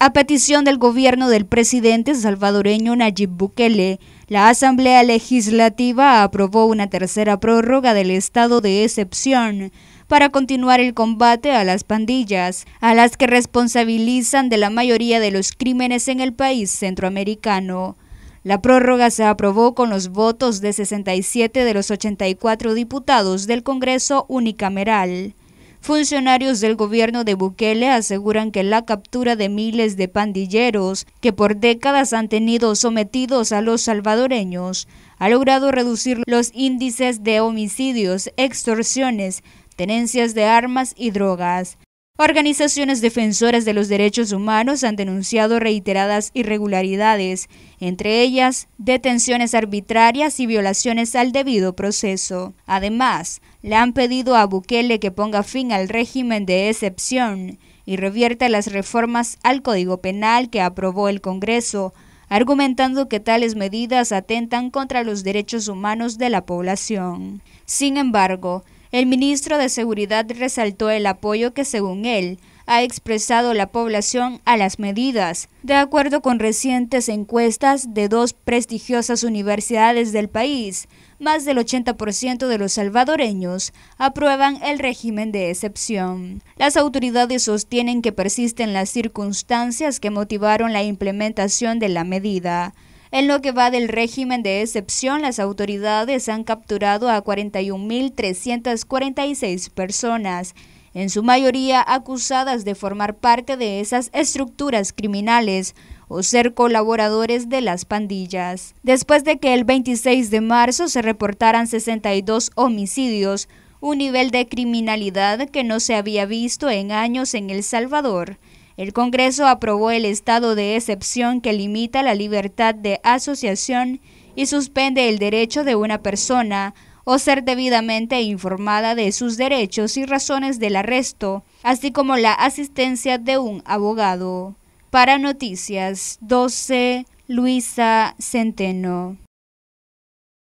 A petición del gobierno del presidente salvadoreño Nayib Bukele, la Asamblea Legislativa aprobó una tercera prórroga del estado de excepción para continuar el combate a las pandillas, a las que responsabilizan de la mayoría de los crímenes en el país centroamericano. La prórroga se aprobó con los votos de 67 de los 84 diputados del Congreso unicameral. Funcionarios del gobierno de Bukele aseguran que la captura de miles de pandilleros que por décadas han tenido sometidos a los salvadoreños ha logrado reducir los índices de homicidios, extorsiones, tenencias de armas y drogas. Organizaciones defensoras de los derechos humanos han denunciado reiteradas irregularidades, entre ellas detenciones arbitrarias y violaciones al debido proceso. Además, le han pedido a Bukele que ponga fin al régimen de excepción y revierta las reformas al Código Penal que aprobó el Congreso, argumentando que tales medidas atentan contra los derechos humanos de la población. Sin embargo, el ministro de Seguridad resaltó el apoyo que, según él, ha expresado la población a las medidas. De acuerdo con recientes encuestas de dos prestigiosas universidades del país, más del 80% de los salvadoreños aprueban el régimen de excepción. Las autoridades sostienen que persisten las circunstancias que motivaron la implementación de la medida. En lo que va del régimen de excepción, las autoridades han capturado a 41.346 personas, en su mayoría acusadas de formar parte de esas estructuras criminales o ser colaboradores de las pandillas. Después de que el 26 de marzo se reportaran 62 homicidios, un nivel de criminalidad que no se había visto en años en El Salvador. El Congreso aprobó el estado de excepción que limita la libertad de asociación y suspende el derecho de una persona o ser debidamente informada de sus derechos y razones del arresto, así como la asistencia de un abogado. Para Noticias 12, Luisa Centeno.